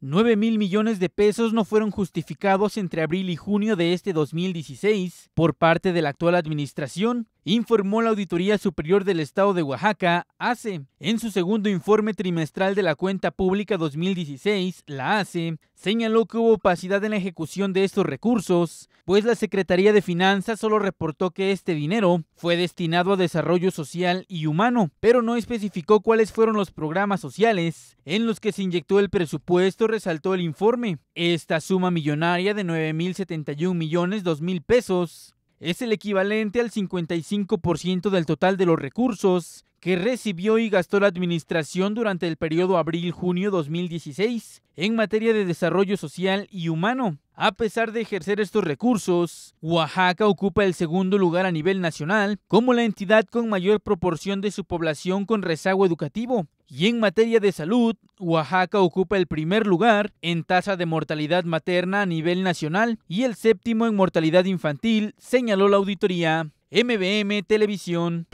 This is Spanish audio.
9 mil millones de pesos no fueron justificados entre abril y junio de este 2016 por parte de la actual administración, informó la Auditoría Superior del Estado de Oaxaca, ACE. En su segundo informe trimestral de la cuenta pública 2016, la ACE señaló que hubo opacidad en la ejecución de estos recursos, pues la Secretaría de Finanzas solo reportó que este dinero fue destinado a desarrollo social y humano, pero no especificó cuáles fueron los programas sociales en los que se inyectó el presupuesto, resaltó el informe. Esta suma millonaria de 9.071 millones mil pesos es el equivalente al 55% del total de los recursos que recibió y gastó la administración durante el periodo abril-junio 2016 en materia de desarrollo social y humano. A pesar de ejercer estos recursos, Oaxaca ocupa el segundo lugar a nivel nacional como la entidad con mayor proporción de su población con rezago educativo, y en materia de salud, Oaxaca ocupa el primer lugar en tasa de mortalidad materna a nivel nacional y el séptimo en mortalidad infantil, señaló la auditoría. MBM Televisión.